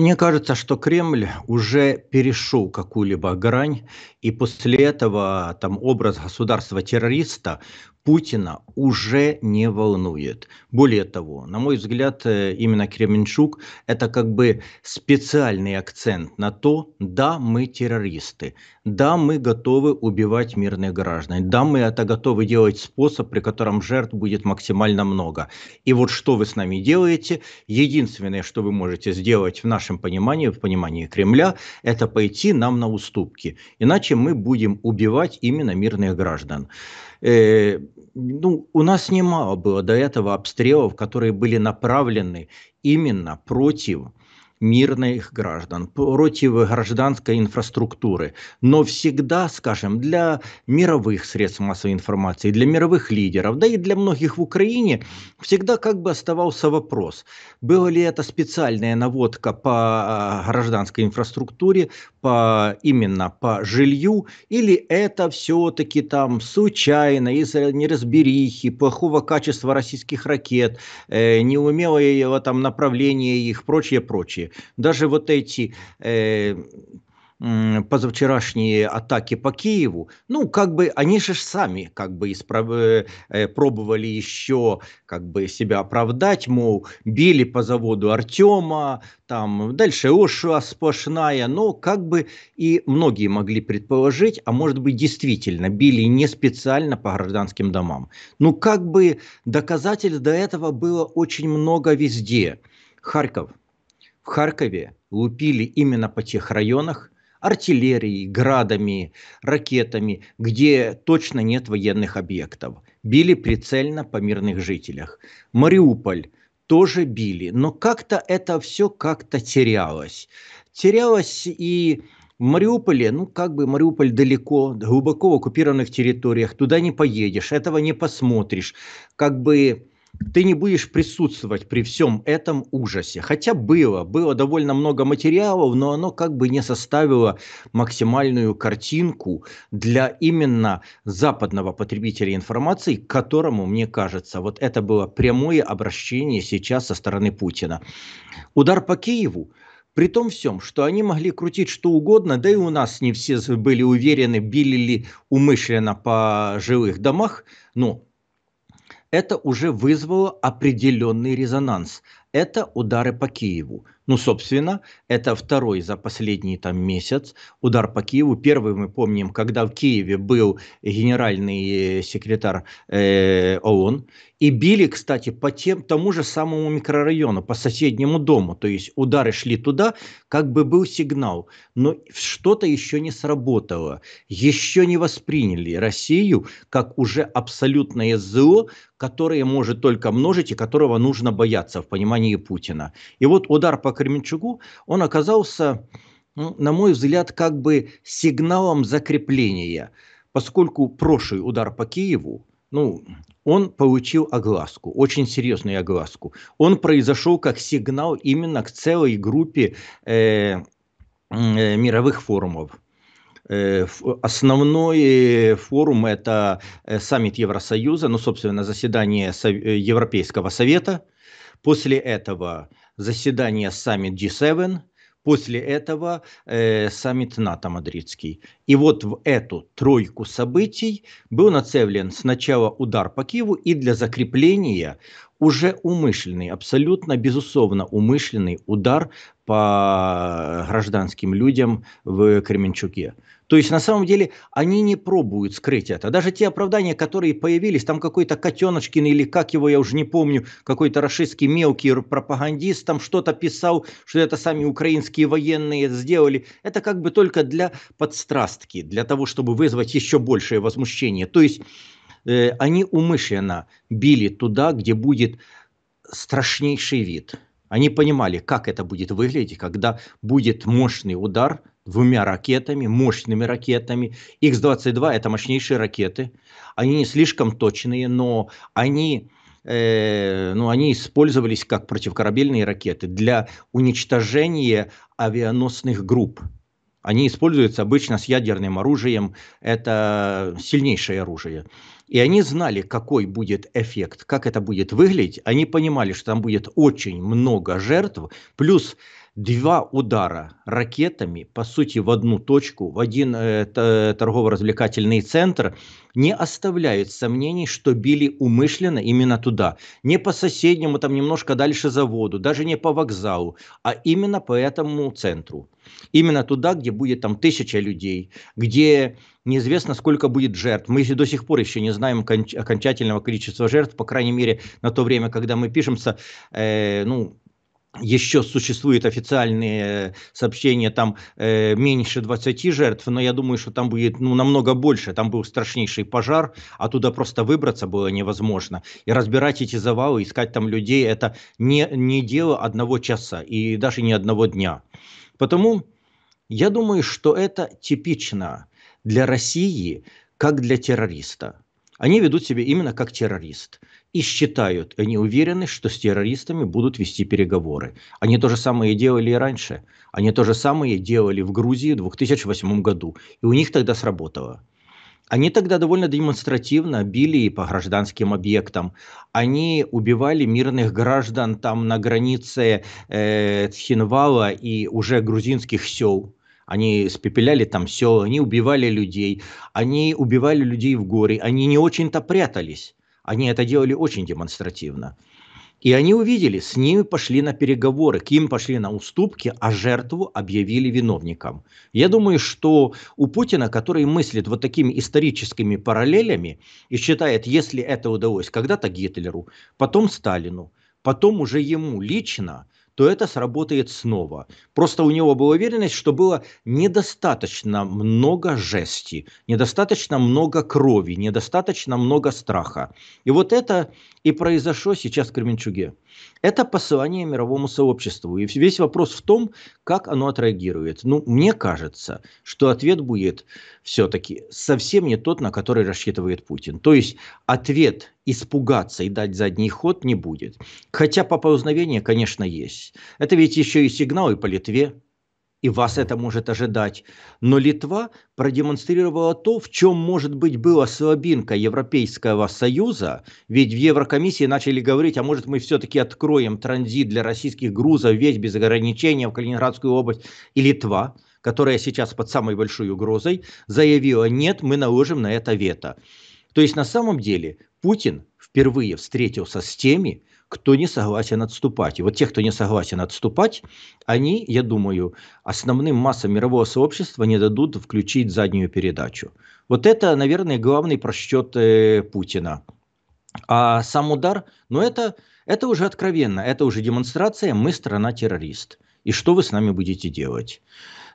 Мне кажется, что Кремль уже перешел какую-либо грань, и после этого там образ государства-террориста Путина уже не волнует. Более того, на мой взгляд, э, именно Кременчук – это как бы специальный акцент на то, да, мы террористы, да, мы готовы убивать мирных граждан, да, мы это готовы делать способ, при котором жертв будет максимально много. И вот что вы с нами делаете? Единственное, что вы можете сделать в нашем понимании, в понимании Кремля, это пойти нам на уступки. Иначе мы будем убивать именно мирных граждан э, ну, у нас немало было до этого обстрелов, которые были направлены именно против мирных граждан, против гражданской инфраструктуры, но всегда, скажем, для мировых средств массовой информации, для мировых лидеров, да и для многих в Украине, всегда как бы оставался вопрос, была ли это специальная наводка по а, гражданской инфраструктуре, по, именно по жилью, или это все-таки там случайно, из-за неразберихи, плохого качества российских ракет, э, неумелое там направление их, прочее, прочее. Даже вот эти э, позавчерашние атаки по Киеву, ну, как бы, они же сами, как бы, испроб... Э, э, пробовали еще, как бы, себя оправдать, мол, били по заводу Артема, там, дальше Оша сплошная, но, как бы, и многие могли предположить, а может быть, действительно, били не специально по гражданским домам. Ну, как бы, доказательств до этого было очень много везде. Харьков, Харькове лупили именно по тех районах артиллерией, градами, ракетами, где точно нет военных объектов. Били прицельно по мирных жителях. Мариуполь тоже били, но как-то это все как-то терялось. Терялось и в Мариуполе, ну как бы Мариуполь далеко, глубоко в оккупированных территориях, туда не поедешь, этого не посмотришь. Как бы ты не будешь присутствовать при всем этом ужасе. Хотя было, было довольно много материалов, но оно как бы не составило максимальную картинку для именно западного потребителя информации, к которому, мне кажется, вот это было прямое обращение сейчас со стороны Путина. Удар по Киеву. При том всем, что они могли крутить что угодно, да и у нас не все были уверены, били ли умышленно по жилых домах, ну, это уже вызвало определенный резонанс. Это удары по Киеву. Ну, собственно, это второй за последний там месяц удар по Киеву. Первый мы помним, когда в Киеве был генеральный э, секретарь э, ООН. И били, кстати, по тем, тому же самому микрорайону, по соседнему дому. То есть удары шли туда, как бы был сигнал. Но что-то еще не сработало. Еще не восприняли Россию как уже абсолютное зло, которое может только множить и которого нужно бояться в понимании Путина. И вот удар по Кременчугу, он оказался, ну, на мой взгляд, как бы сигналом закрепления, поскольку прошлый удар по Киеву, ну, он получил огласку, очень серьезную огласку. Он произошел как сигнал именно к целой группе э, э, мировых форумов. Э, основной э, форум – это э, саммит Евросоюза, ну, собственно, заседание Европейского совета. После этого заседание саммит G7, после этого э, саммит НАТО мадридский. И вот в эту тройку событий был нацелен сначала удар по Киеву и для закрепления уже умышленный, абсолютно, безусловно, умышленный удар по гражданским людям в Кременчуке. То есть, на самом деле, они не пробуют скрыть это. Даже те оправдания, которые появились, там какой-то Котеночкин или как его, я уже не помню, какой-то расистский мелкий пропагандист там что-то писал, что это сами украинские военные сделали. Это как бы только для подстраст раз-таки для того, чтобы вызвать еще большее возмущение. То есть э, они умышленно били туда, где будет страшнейший вид. Они понимали, как это будет выглядеть, когда будет мощный удар двумя ракетами, мощными ракетами. Х-22 – это мощнейшие ракеты. Они не слишком точные, но они э, ну, они использовались как противокорабельные ракеты для уничтожения авианосных групп. Они используются обычно с ядерным оружием, это сильнейшее оружие. И они знали, какой будет эффект, как это будет выглядеть. Они понимали, что там будет очень много жертв, плюс два удара ракетами, по сути, в одну точку, в один э, э торгово-развлекательный центр – не оставляет сомнений, что били умышленно именно туда. Не по соседнему, там немножко дальше заводу, даже не по вокзалу, а именно по этому центру. Именно туда, где будет там тысяча людей, где неизвестно, сколько будет жертв. Мы до сих пор еще не знаем окончательного количества жертв, по крайней мере, на то время, когда мы пишемся, э, ну, еще существуют официальные э, сообщения, там э, меньше 20 жертв, но я думаю, что там будет ну, намного больше. Там был страшнейший пожар, а туда просто выбраться было невозможно. И разбирать эти завалы, искать там людей, это не, не дело одного часа и даже не одного дня. Потому я думаю, что это типично для России, как для террориста. Они ведут себя именно как террорист и считают, они уверены, что с террористами будут вести переговоры. Они то же самое делали и раньше. Они то же самое делали в Грузии в 2008 году. И у них тогда сработало. Они тогда довольно демонстративно били по гражданским объектам. Они убивали мирных граждан там на границе э, Цхинвала и уже грузинских сел. Они спепеляли там села, они убивали людей, они убивали людей в горе, они не очень-то прятались. Они это делали очень демонстративно. И они увидели, с ними пошли на переговоры, к им пошли на уступки, а жертву объявили виновником. Я думаю, что у Путина, который мыслит вот такими историческими параллелями и считает, если это удалось когда-то Гитлеру, потом Сталину, потом уже ему лично – то это сработает снова. Просто у него была уверенность, что было недостаточно много жести, недостаточно много крови, недостаточно много страха. И вот это и произошло сейчас в Кременчуге. Это послание мировому сообществу. И весь вопрос в том, как оно отреагирует. Ну, мне кажется, что ответ будет все-таки совсем не тот, на который рассчитывает Путин. То есть ответ испугаться и дать задний ход не будет. Хотя поползновение, конечно, есть. Это ведь еще и сигналы по Литве, и вас это может ожидать. Но Литва продемонстрировала то, в чем, может быть, была слабинка Европейского Союза, ведь в Еврокомиссии начали говорить, а может мы все-таки откроем транзит для российских грузов весь без ограничения в Калининградскую область и Литва которая сейчас под самой большой угрозой, заявила, нет, мы наложим на это вето. То есть на самом деле Путин впервые встретился с теми, кто не согласен отступать. И вот те, кто не согласен отступать, они, я думаю, основным массам мирового сообщества не дадут включить заднюю передачу. Вот это, наверное, главный просчет э, Путина. А сам удар, ну это, это уже откровенно, это уже демонстрация, мы страна-террорист. И что вы с нами будете делать?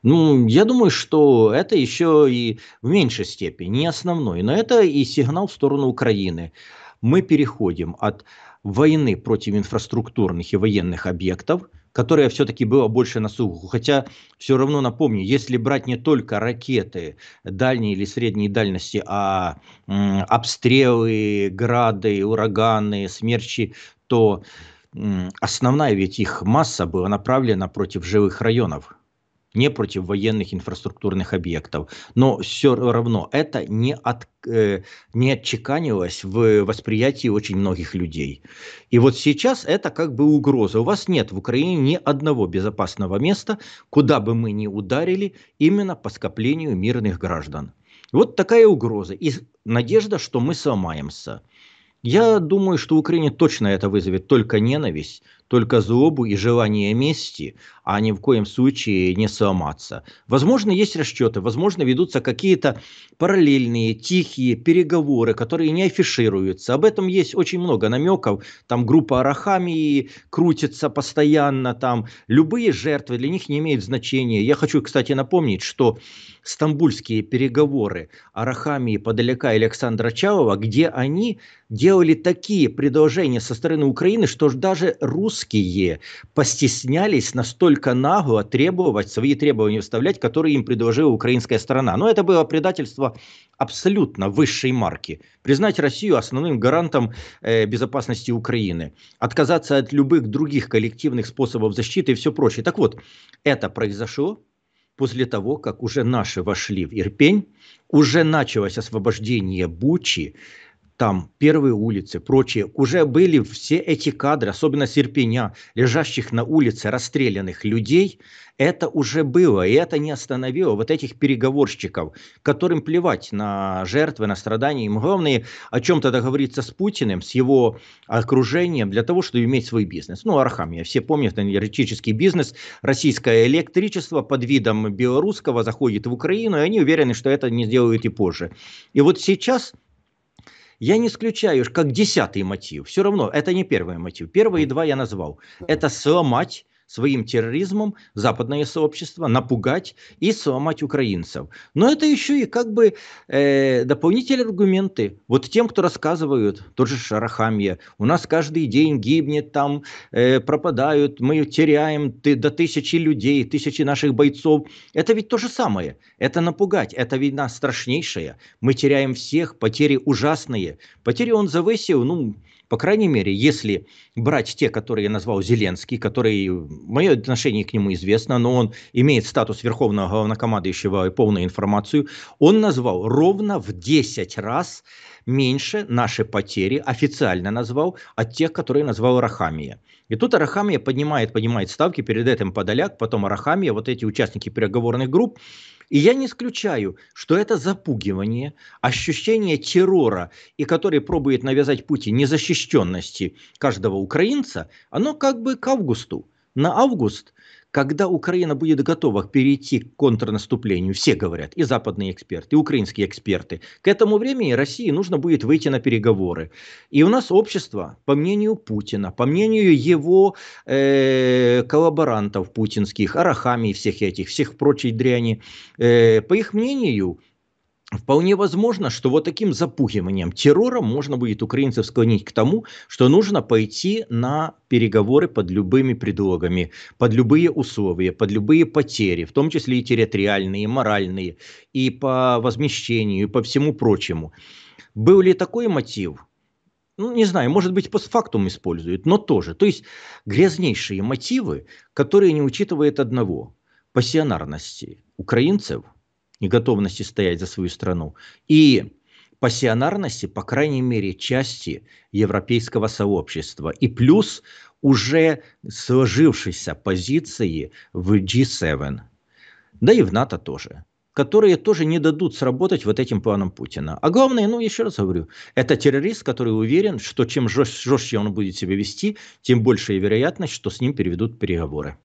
Ну, я думаю, что это еще и в меньшей степени, не основной, но это и сигнал в сторону Украины. Мы переходим от войны против инфраструктурных и военных объектов, которая все-таки была больше на слуху. Хотя все равно напомню, если брать не только ракеты дальней или средней дальности, а м, обстрелы, грады, ураганы, смерчи, то м, основная ведь их масса была направлена против живых районов не против военных инфраструктурных объектов. Но все равно это не, от, э, не отчеканилось в восприятии очень многих людей. И вот сейчас это как бы угроза. У вас нет в Украине ни одного безопасного места, куда бы мы ни ударили, именно по скоплению мирных граждан. Вот такая угроза. И надежда, что мы сломаемся. Я думаю, что в Украине точно это вызовет только ненависть, только злобу и желание мести, а ни в коем случае не сломаться. Возможно, есть расчеты, возможно, ведутся какие-то параллельные, тихие переговоры, которые не афишируются. Об этом есть очень много намеков. Там группа Арахами крутится постоянно, там любые жертвы для них не имеют значения. Я хочу, кстати, напомнить, что стамбульские переговоры Арахами Подоляка и Александра Чавова, где они делали такие предложения со стороны Украины, что даже русские постеснялись настолько настолько нагло требовать, свои требования вставлять, которые им предложила украинская сторона. Но это было предательство абсолютно высшей марки. Признать Россию основным гарантом э, безопасности Украины, отказаться от любых других коллективных способов защиты и все прочее. Так вот, это произошло после того, как уже наши вошли в Ирпень, уже началось освобождение Бучи, там первые улицы, прочие, уже были все эти кадры, особенно Серпеня, лежащих на улице расстрелянных людей, это уже было, и это не остановило вот этих переговорщиков, которым плевать на жертвы, на страдания, им главное о чем-то договориться с Путиным, с его окружением для того, чтобы иметь свой бизнес. Ну, Архамия, все помнят, энергетический бизнес, российское электричество под видом белорусского заходит в Украину, и они уверены, что это не сделают и позже. И вот сейчас я не исключаю, как десятый мотив. Все равно это не первый мотив. Первые два я назвал. Это сломать своим терроризмом западное сообщество, напугать и сломать украинцев. Но это еще и как бы э, дополнительные аргументы. Вот тем, кто рассказывают, тот же Шарахамья, у нас каждый день гибнет там, э, пропадают, мы теряем ты, до тысячи людей, тысячи наших бойцов. Это ведь то же самое. Это напугать, это война страшнейшая. Мы теряем всех, потери ужасные. Потери он завысил, ну, по крайней мере, если брать те, которые я назвал Зеленский, который, мое отношение к нему известно, но он имеет статус верховного главнокомандующего и полную информацию, он назвал ровно в 10 раз меньше наши потери, официально назвал, от тех, которые назвал Рахамия. И тут Арахамия поднимает, поднимает ставки, перед этим Подоляк, потом Арахамия, вот эти участники переговорных групп. И я не исключаю, что это запугивание, ощущение террора, и который пробует навязать пути незащищенности каждого украинца, оно как бы к августу. На август когда Украина будет готова перейти к контрнаступлению, все говорят, и западные эксперты, и украинские эксперты, к этому времени России нужно будет выйти на переговоры. И у нас общество, по мнению Путина, по мнению его э, коллаборантов путинских, Арахами и всех этих, всех прочей дряни, э, по их мнению, Вполне возможно, что вот таким запугиванием, террором можно будет украинцев склонить к тому, что нужно пойти на переговоры под любыми предлогами, под любые условия, под любые потери, в том числе и территориальные, и моральные, и по возмещению, и по всему прочему. Был ли такой мотив? ну, не знаю, может быть, постфактум используют, но тоже. То есть грязнейшие мотивы, которые не учитывают одного – пассионарности украинцев – неготовности стоять за свою страну, и пассионарности, по крайней мере, части европейского сообщества. И плюс уже сложившейся позиции в G7, да и в НАТО тоже которые тоже не дадут сработать вот этим планом Путина. А главное, ну, еще раз говорю, это террорист, который уверен, что чем жестче он будет себя вести, тем большая вероятность, что с ним переведут переговоры.